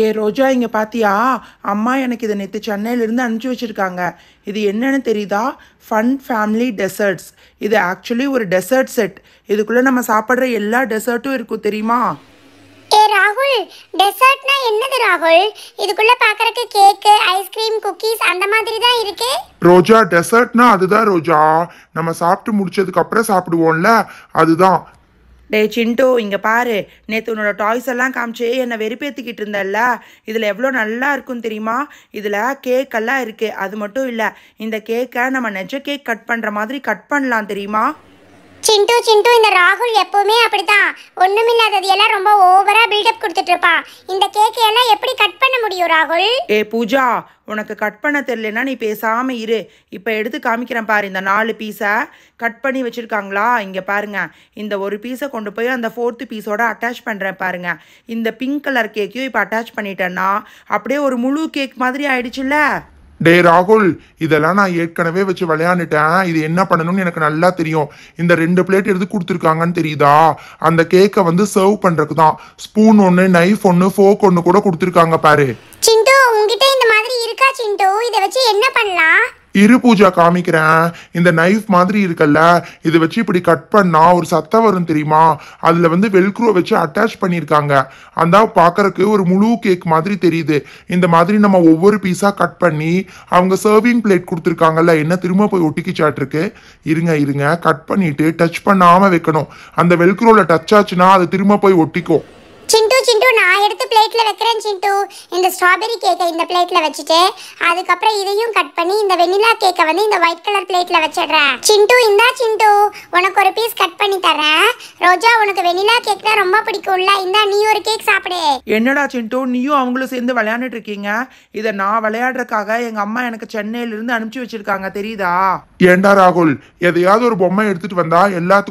ஏ ரோஜா இங்கே பாத்தியா அம்மா எனக்கு இதை நேற்று சென்னையிலேருந்து அனுப்பிச்சி வச்சுருக்காங்க இது என்னென்னு தெரியுதா ஃபன் ஃபேமிலி டெசர்ட்ஸ் இது ஆக்சுவலி ஒரு டெசர்ட் செட் இதுக்குள்ளே நம்ம சாப்பிட்ற எல்லா டெசர்ட்டும் இருக்கும் தெரியுமா ஏ ராகுல் டெசர்ட்னா என்னது ராகுல் இதுக்குள்ள பாக்குறதுக்கு கேக்கு ஐஸ்கிரீம் குக்கீஸ் அந்த மாதிரி தான் இருக்கு ரோஜா டெசர்ட்னா அதுதான் ரோஜா நம்ம சாப்பிட்டு முடிச்சதுக்கு அப்புறம் சாப்பிடுவோம்ல அதுதான் டே சிண்டு இங்கே பாரு நேற்று உன்னோட டாய்ஸ் எல்லாம் காமிச்சே என்னை வெறுப்பேற்றிக்கிட்டு இருந்தல்ல இதில் எவ்வளோ நல்லா இருக்கும் தெரியுமா இதில் கேக்கெல்லாம் இருக்குது அது மட்டும் இல்லை இந்த கேக்கை நம்ம நெஜ கேக் கட் பண்ணுற மாதிரி கட் பண்ணலாம் தெரியுமா சிண்டு சிண்டு இந்த ராகுல் எப்பவுமே ஒண்ணும் இல்லாதது எல்லாம் ரொம்ப ஓவரா பில்டப் கொடுத்துட்டு இருப்பான் இந்த கேக் எல்லாம் எப்படி கட் பண்ண முடியும் ராகுல் ஏ பூஜா உனக்கு கட் பண்ண தெரியலனா நீ பேசாம இரு இப்போ எடுத்து காமிக்கிறேன் பாரு இந்த நாலு பீஸை கட் பண்ணி வச்சுருக்காங்களா இங்கே பாருங்க இந்த ஒரு பீஸை கொண்டு போய் அந்த ஃபோர்த்து பீஸோட அட்டாச் பண்ணுறேன் பாருங்க இந்த பிங்க் கலர் கேக்கையும் இப்போ அட்டாச் பண்ணிட்டேன்னா அப்படியே ஒரு முழு கேக் மாதிரி ஆயிடுச்சுல்ல டே ராகுல் இதெல்லாம் நான் ஏற்கனவே வச்சு விளையாண்டுட்டேன் இது என்ன பண்ணணும்னு எனக்கு நல்லா தெரியும் இந்த ரெண்டு பிளேட் எடுத்து கொடுத்துருக்காங்கன்னு தெரியுதா அந்த கேக்கை வந்து சர்வ் பண்றதுக்கு தான் ஸ்பூன் ஒன்று நைஃப் ஒன்று ஃபோக் ஒன்று கூட கொடுத்துருக்காங்க பாரு சிண்டு உங்ககிட்ட இந்த மாதிரி இருக்கா சிண்டு இதை வச்சு என்ன பண்ணலாம் இரு பூஜா காமிக்கிறேன் இந்த நைஃப் மாதிரி இருக்குல்ல இது வச்சு இப்படி கட் பண்ணா ஒரு சத்தம் வரும் தெரியுமா அதில் வந்து வெல்க்ரோ வச்சு அட்டாச் பண்ணியிருக்காங்க அந்த பார்க்கறக்கு ஒரு முழு கேக் மாதிரி தெரியுது இந்த மாதிரி நம்ம ஒவ்வொரு பீஸாக கட் பண்ணி அவங்க சர்விங் பிளேட் கொடுத்துருக்காங்கல்ல என்ன திரும்ப போய் சாட்டிருக்கு இருங்க இருங்க கட் பண்ணிட்டு டச் பண்ணாமல் வைக்கணும் அந்த வெல்க்ரோவில் டச் ஆச்சுன்னா அது திரும்ப போய் ஒட்டிக்கும் சிண்டு நான் எடுத்து பிளேட்டில் வைக்கிறேன் சிண்டு இந்த ஸ்ட்ராபெரி கேக்கை இந்த பிளேட்டில் வச்சுட்டு அதுக்கப்புறம் இதையும் கட் பண்ணி இந்த வெண்ணிலா கேக்கை வந்து இந்த ஒயிட் கலர் பிளேட்டில் வச்சிடுறேன் சிண்டு இந்தா சிண்டு உனக்கு ஒரு பீஸ் கட் பண்ணி தரேன் ரோஜா உனக்கு வெண்ணிலா கேக் தான் ரொம்ப பிடிக்கும்ல இந்தா நீ ஒரு கேக் சாப்பிடு என்னடா சிண்டு நீயும் அவங்களும் சேர்ந்து விளையாண்டுட்டு இருக்கீங்க இதை நான் விளையாடுறதுக்காக எங்கள் அம்மா எனக்கு சென்னையிலிருந்து அனுப்பிச்சு வச்சிருக்காங்க தெரியுதா ஏண்டா ராகுல் எதையாவது ஒரு பொம்மை எடுத்துட்டு வந்தா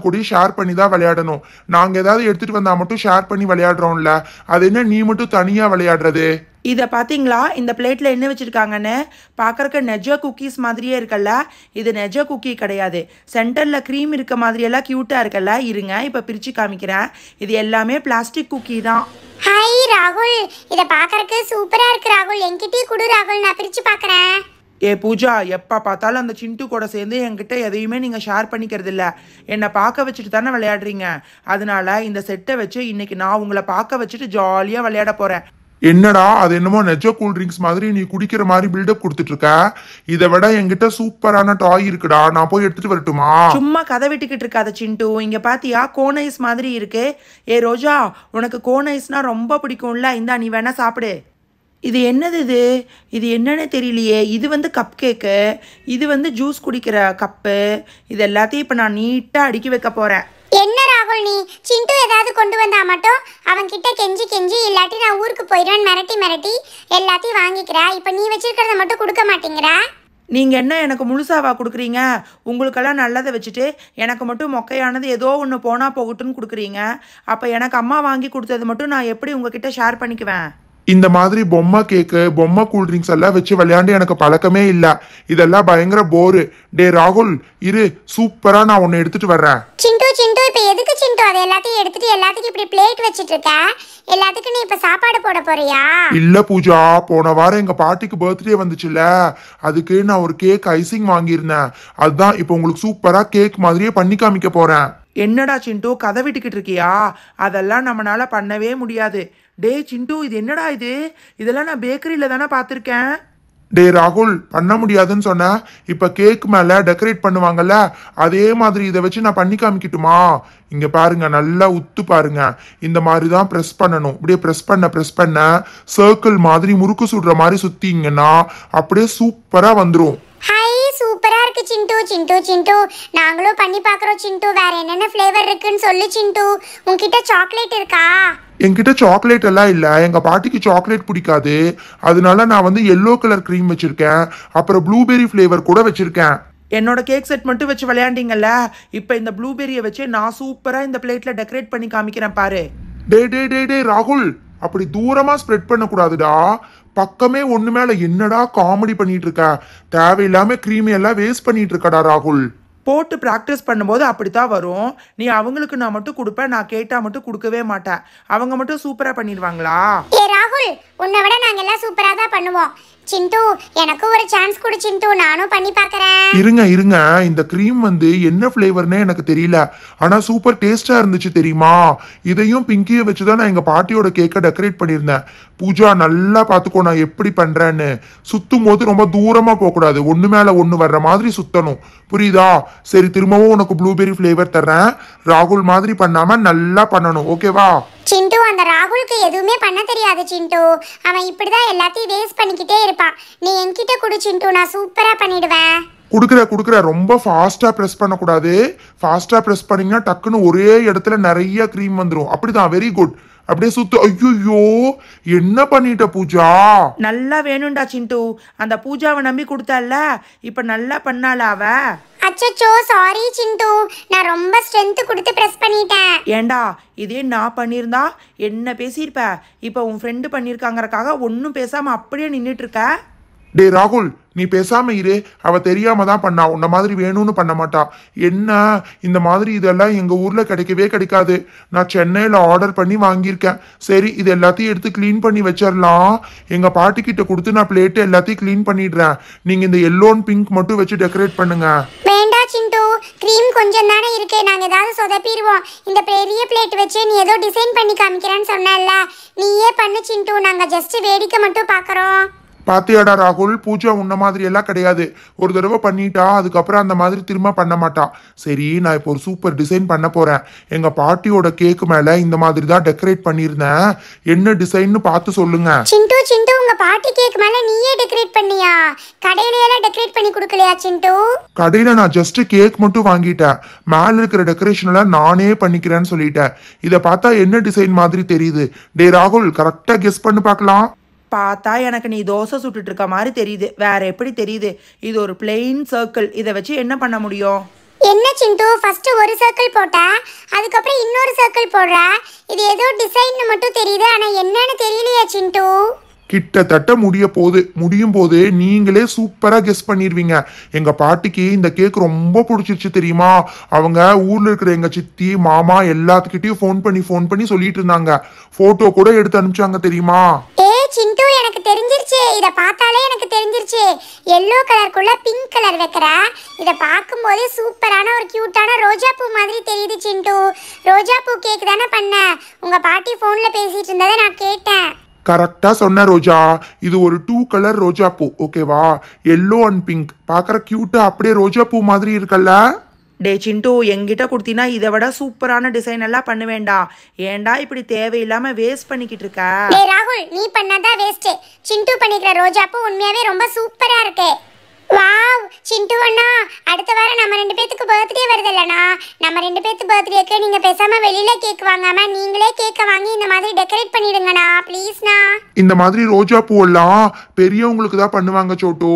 கூடயும் ஷேர் பண்ணி தான் விளையாடணும் நாங்கள் ஏதாவது எடுத்துட்டு வந்தா மட்டும் ஷேர் பண்ணி விளையாடுறோம்ல அது என்ன நீ மட்டும் தனியா விளையாடுறது இதை பாத்தீங்களா இந்த பிளேட்ல என்ன வச்சுருக்காங்கன்னு பார்க்குறக்கு நெஜ குக்கீஸ் மாதிரியே இருக்கல்ல இது நெஜ குக்கி கிடையாது சென்டரில் க்ரீம் இருக்க மாதிரியெல்லாம் க்யூட்டாக இருக்கல்ல இருங்க இப்போ பிரித்து காமிக்கிறேன் இது எல்லாமே பிளாஸ்டிக் குக்கி தான் ஹாய் ராகுல் இதை பாக்குறக்கு சூப்பரா இருக்கு ராகுல் என்கிட்டயே குடு ராகுல் நான் பிரிச்சு பாக்குறேன் ஏ பூஜா எப்போ பார்த்தாலும் அந்த சிண்டு கூட சேர்ந்து என்கிட்ட எதையுமே நீங்கள் ஷேர் பண்ணிக்கிறது இல்லை என்னை பார்க்க வச்சுட்டு தானே விளையாடுறீங்க அதனால இந்த செட்டை வச்சு இன்னைக்கு நான் உங்களை பார்க்க வச்சுட்டு ஜாலியாக விளையாட போகிறேன் என்னடா அது என்னமோ நெஜ கூல் ட்ரிங்க்ஸ் மாதிரி நீ குடிக்கிற மாதிரி பில்டப் கொடுத்துட்டு இருக்க இதை விட என்கிட்ட சூப்பரான டாய் இருக்குடா நான் போய் எடுத்துட்டு வரட்டுமா சும்மா கதை விட்டுக்கிட்டு இருக்காத சிண்டு இங்க பாத்தியா கோன் ஐஸ் மாதிரி இருக்கு ஏ ரோஜா உனக்கு கோன் ஐஸ்னா ரொம்ப பிடிக்கும்ல இந்தா நீ வேணா சாப்பிடு இது என்னது இது இது என்னன்னு தெரியலையே இது வந்து கப் கேக்கு இது வந்து ஜூஸ் குடிக்கிற கப்பு இது எல்லாத்தையும் இப்போ நான் நீட்டாக அடுக்கி வைக்க போகிறேன் என்ன ராகுல் நீ சிண்டு ஏதாவது கொண்டு வந்தா மட்டும் அவன் கிட்ட கெஞ்சி கெஞ்சி இல்லாட்டி நான் ஊருக்கு போயிடுவேன் மிரட்டி மிரட்டி எல்லாத்தையும் வாங்கிக்கிறா இப்போ நீ வச்சிருக்கிறத மட்டும் கொடுக்க மாட்டேங்கிறா நீங்கள் என்ன எனக்கு முழுசாவா கொடுக்குறீங்க உங்களுக்கெல்லாம் நல்லதை வச்சுட்டு எனக்கு மட்டும் மொக்கையானது ஏதோ ஒன்று போனால் போகட்டும்னு கொடுக்குறீங்க அப்போ எனக்கு அம்மா வாங்கி கொடுத்தது மட்டும் நான் எப்படி உங்ககிட்ட ஷேர் பண்ணிக்குவேன் இந்த மாதிரி பொம்மை கேக்கு பொம்மை கூல்ட்ரிங்க்ஸ் எல்லாம் வச்சு விளையாண்டு எனக்கு பழக்கமே இல்லை இதெல்லாம் பயங்கர போரு டே ராகுல் இரு சூப்பரா நான் உன்னை எடுத்துட்டு வர்றேன் சிண்டு சிண்டு இப்ப எதுக்கு சிண்டு அதை எல்லாத்தையும் எடுத்துட்டு எல்லாத்துக்கும் இப்படி பிளேட் வச்சிட்டு இருக்க எல்லாத்துக்கும் நீ இப்ப சாப்பாடு போட போறியா இல்ல பூஜா போன வாரம் எங்க பாட்டிக்கு பர்த்டே வந்துச்சுல அதுக்கு நான் ஒரு கேக் ஐசிங் வாங்கியிருந்தேன் அதுதான் இப்போ உங்களுக்கு சூப்பரா கேக் மாதிரியே பண்ணி காமிக்க போறேன் என்னடா சிண்டு கதை விட்டுக்கிட்டு இருக்கியா அதெல்லாம் நம்மளால பண்ணவே முடியாது டே சிண்டு இது என்னடா இது இதெல்லாம் நான் பேக்கரியில் தானே பார்த்துருக்கேன் டே ராகுல் பண்ண முடியாதுன்னு சொன்னேன் இப்போ கேக் மேலே டெக்கரேட் பண்ணுவாங்கல்ல அதே மாதிரி இதை வச்சு நான் பண்ணி காமிக்கட்டுமா இங்கே பாருங்க நல்லா உத்து பாருங்க இந்த மாதிரி தான் ப்ரெஸ் பண்ணணும் இப்படியே ப்ரெஸ் பண்ண ப்ரெஸ் பண்ண சர்க்கிள் மாதிரி முறுக்கு சுடுற மாதிரி சுத்திங்கன்னா அப்படியே சூப்பராக வந்துடும் சிண்டு சிண்டு சிண்டு நாங்களும் பண்ணி பார்க்குறோம் சிண்டு வேற என்னென்ன ஃப்ளேவர் இருக்குன்னு சொல்லு சிண்டு உன்கிட்ட சாக்லேட் இருக்கா என்கிட்ட சாக்லேட் எல்லாம் இல்லை எங்கள் பாட்டிக்கு சாக்லேட் பிடிக்காது அதனால நான் வந்து எல்லோ கலர் க்ரீம் வச்சுருக்கேன் அப்புறம் ப்ளூபெரி ஃப்ளேவர் கூட வச்சுருக்கேன் என்னோட கேக் செட் மட்டும் வச்சு விளையாண்டிங்கல்ல இப்போ இந்த ப்ளூபெரியை வச்சு நான் சூப்பராக இந்த பிளேட்டில் டெக்கரேட் பண்ணி காமிக்கிறேன் பாரு டே டே டே டே ராகுல் அப்படி தூரமாக ஸ்ப்ரெட் பண்ணக்கூடாதுடா பக்கமே ஒன்று மேலே என்னடா காமெடி பண்ணிட்டு இருக்க தேவையில்லாமல் கிரீமி எல்லாம் வேஸ்ட் பண்ணிட்டு இருக்கடா ராகுல் போட்டு ப்ராக்டிஸ் பண்ணும்போது அப்படி தான் வரும் நீ அவங்களுக்கு நான் மட்டும் கொடுப்பேன் நான் கேட்டால் மட்டும் கொடுக்கவே மாட்டேன் அவங்க மட்டும் சூப்பராக பண்ணிடுவாங்களா ஏ ராகுல் உன்னை விட நாங்கள் எல்லாம் சூப்பராக தான் பண்ணுவோம் சிண்டு எனக்கு ஒரு சான்ஸ் கொடு சிண்டு நானும் பண்ணி பார்க்கறேன் இருங்க இருங்க இந்த க்ரீம் வந்து என்ன ஃப்ளேவர்னே எனக்கு தெரியல ஆனா சூப்பர் டேஸ்டா இருந்துச்சு தெரியுமா இதையும் பிங்கியை வச்சு தான் நான் எங்க பாட்டியோட கேக்கை டெக்கரேட் பண்ணியிருந்தேன் பூஜா நல்லா பார்த்துக்கோ நான் எப்படி பண்றேன்னு சுத்தும் போது ரொம்ப தூரமா போக கூடாது ஒண்ணு மேல ஒண்ணு வர்ற மாதிரி சுத்தணும் புரியுதா சரி திரும்பவும் உனக்கு ப்ளூபெரி ஃப்ளேவர் தர்றேன் ராகுல் மாதிரி பண்ணாம நல்லா பண்ணணும் ஓகேவா சிண்டு அந்த ராகுலுக்கு எதுவுமே பண்ண தெரியாது சிண்டு அவன் இப்படிதான் எல்லாத்தையும் வேஸ்ட் பண்ணிக்கிட்டே இருப்பான் நீ என்கிட்ட குடு சிண்டு நான் சூப்பரா பண்ணிடுவேன் கொடுக்குற கொடுக்குற ரொம்ப ஃபாஸ்ட்டாக ப்ரெஸ் பண்ணக்கூடாது ஃபாஸ்ட்டாக ப்ரெஸ் பண்ணிங்கன்னா டக்குன்னு ஒரே இடத்துல நிறைய க்ரீம் வந்துடும் அப்படிதான் வெரி குட் அப்படியே சுத்து ஐயோ என்ன பண்ணிட்ட பூஜா நல்லா வேணும்டா சிண்டு அந்த பூஜாவை நம்பி கொடுத்தால இப்ப நல்லா பண்ணாலாவ அச்சச்சோ சாரி சிந்து நான் ரொம்ப ஸ்ட்ரென்த் கொடுத்து பிரஸ் பண்ணிட்டேன் ஏண்டா இதே நான் பண்ணியிருந்தா என்ன பேசியிருப்ப இப்போ உன் ஃப்ரெண்டு பண்ணியிருக்காங்கறக்காக ஒன்றும் பேசாமல் அப்படியே நின்றுட்டு இருக்க டே ராகுல் நீ பேசாம இரு அவ தெரியாம தான் பண்ணா உன்ன மாதிரி வேணும்னு பண்ண மாட்டா என்ன இந்த மாதிரி இதெல்லாம் எங்க ஊர்ல கிடைக்கவே கிடைக்காது நான் சென்னையில ஆர்டர் பண்ணி வாங்கியிருக்கேன் சரி இது எல்லாத்தையும் எடுத்து கிளீன் பண்ணி வச்சிடலாம் எங்க பாட்டி கிட்ட கொடுத்து நான் பிளேட்டு எல்லாத்தையும் கிளீன் பண்ணிடுறேன் நீங்க இந்த எல்லோன் பிங்க் மட்டும் வச்சு டெக்கரேட் பண்ணுங்க வேண்டாம் சிண்டு க்ரீம் கொஞ்சம் தானே இருக்கு நாங்க ஏதாவது சொதப்பிடுவோம் இந்த பெரிய பிளேட் வச்சு நீ ஏதோ டிசைன் பண்ணி காமிக்கிறேன்னு சொன்னல நீயே பண்ணு சிண்டு நாங்க ஜஸ்ட் வேடிக்கை மட்டும் பாக்குறோம் பாத்தியாடா ராகுல் பூஜா உன்ன மாதிரி எல்லாம் கிடையாது ஒரு தடவை பண்ணிட்டா அதுக்கப்புறம் அந்த மாதிரி திரும்ப பண்ண மாட்டா சரி நான் இப்போ ஒரு சூப்பர் டிசைன் பண்ண போகிறேன் எங்கள் பாட்டியோட கேக்கு மேலே இந்த மாதிரி தான் டெக்கரேட் பண்ணியிருந்தேன் என்ன டிசைன்னு பார்த்து சொல்லுங்க சிண்டு சிண்டு உங்க பாட்டி கேக் மேல நீயே டெக்கரேட் பண்ணியா கடையில எல்லாம் டெக்கரேட் பண்ணி கொடுக்கலையா சிண்டு கடையில் நான் ஜஸ்ட் கேக் மட்டும் வாங்கிட்டேன் மேலே இருக்கிற எல்லாம் நானே பண்ணிக்கிறேன்னு சொல்லிட்டேன் இதை பார்த்தா என்ன டிசைன் மாதிரி தெரியுது டே ராகுல் கரெக்டாக கெஸ் பண்ணி பார்க்கலாம் பார்த்தா எனக்கு நீ தோசை சுட்டுட்டு இருக்க மாதிரி தெரியுது வேற எப்படி தெரியுது இது ஒரு பிளெயின் சர்க்கிள் இதை வச்சு என்ன பண்ண முடியும் என்ன சிந்து ஃபர்ஸ்ட் ஒரு சர்க்கிள் போட்டா அதுக்கப்புறம் இன்னொரு சர்க்கிள் போடுற இது ஏதோ டிசைன் மட்டும் தெரியுது ஆனா என்னன்னு தெரியலையா சிந்து கிட்டத்தட்ட முடிய போகுது முடியும் போது நீங்களே சூப்பராக கெஸ் பண்ணிடுவீங்க எங்கள் பாட்டிக்கு இந்த கேக் ரொம்ப பிடிச்சிருச்சு தெரியுமா அவங்க ஊரில் இருக்கிற எங்கள் சித்தி மாமா எல்லாத்துக்கிட்டையும் ஃபோன் பண்ணி ஃபோன் பண்ணி சொல்லிட்டு இருந்தாங்க ஃபோட்டோ கூட எடுத்து அனுப்பிச்சாங்க தெரியுமா ஏ சிண்டு எனக்கு தெரிஞ்சிருச்சு இதை பார்த்தாலே எனக்கு தெரிஞ்சிருச்சு எல்லோ கலருக்குள்ள பிங்க் கலர் வைக்கிறா இதை பார்க்கும்போது சூப்பரான ஒரு கியூட்டான ரோஜா பூ மாதிரி தெரியுது சிண்டு ரோஜா பூ கேக் தானே பண்ண உங்கள் பாட்டி ஃபோனில் பேசிகிட்டு இருந்ததை நான் கேட்டேன் கரெக்டாக சொன்ன ரோஜா இது ஒரு டூ கலர் ரோஜா பூ ஓகேவா எல்லோ அண்ட் பிங்க் பாக்குற கியூட்டா அப்படியே ரோஜா பூ மாதிரி இருக்கல்ல டே சிண்டு எங்கிட்ட கொடுத்தினா இதை விட சூப்பரான டிசைன் எல்லாம் பண்ணுவேண்டா ஏன்டா இப்படி தேவையில்லாம வேஸ்ட் பண்ணிக்கிட்டு இருக்க ராகுல் நீ பண்ணாதான் வேஸ்ட் சிண்டு பண்ணிக்கிற பூ உண்மையாவே ரொம்ப சூப்பரா இருக்கு சிண்டு அண்ணா அடுத்த வாரம் நம்ம ரெண்டு பேத்துக்கு பர்த்டே வருது இல்லைண்ணா நம்ம ரெண்டு பேத்து பர்த்டேக்கு நீங்கள் பேசாமல் வெளியில் கேக் வாங்காம நீங்களே கேக்கை வாங்கி இந்த மாதிரி டெக்கரேட் பண்ணிடுங்கண்ணா ப்ளீஸ்ண்ணா இந்த மாதிரி ரோஜா பூவெல்லாம் பெரியவங்களுக்கு தான் பண்ணுவாங்க சோட்டோ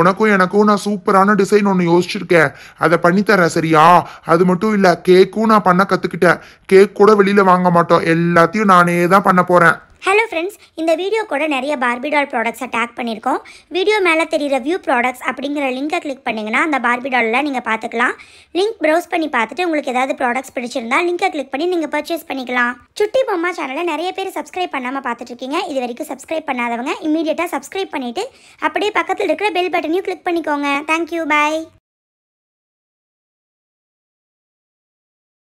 உனக்கும் எனக்கும் நான் சூப்பரான டிசைன் ஒன்று யோசிச்சிருக்கேன் அதை பண்ணித்தரேன் சரியா அது மட்டும் இல்லை கேக்கும் நான் பண்ண கற்றுக்கிட்டேன் கேக் கூட வெளியில் வாங்க மாட்டோம் எல்லாத்தையும் நானே தான் பண்ண போகிறேன் ஹலோ ஃப்ரெண்ட்ஸ் இந்த வீடியோ கூட நிறைய பார்பிடால் ப்ராடக்ட்ஸை டேக் பண்ணியிருக்கோம் வீடியோ மேலே தெரிகிற வியூ ப்ராடக்ட்ஸ் அப்படிங்கிற லிங்கை கிளிக் பண்ணிங்கன்னா அந்த பார்பிடாலில் நீங்கள் பார்த்துக்கலாம் லிங்க் ப்ரௌஸ் பண்ணி பார்த்துட்டு உங்களுக்கு ஏதாவது ப்ராடக்ட்ஸ் பிடிச்சிருந்தா லிங்கை கிளிக் பண்ணி நீங்கள் பர்ச்சேஸ் பண்ணிக்கலாம் சுட்டி பொம்மா சேனலை நிறைய பேர் சப்ஸ்கிரைப் பண்ணாமல் பார்த்துட்ருக்கீங்க இது வரைக்கும் சப்ஸ்கிரைப் பண்ணாதவங்க இமீடியட்டாக சப்ஸ்கிரைப் பண்ணிவிட்டு அப்படியே பக்கத்தில் இருக்கிற பெல் பட்டனையும் கிளிக் பண்ணிக்கோங்க தேங்க்யூ பாய்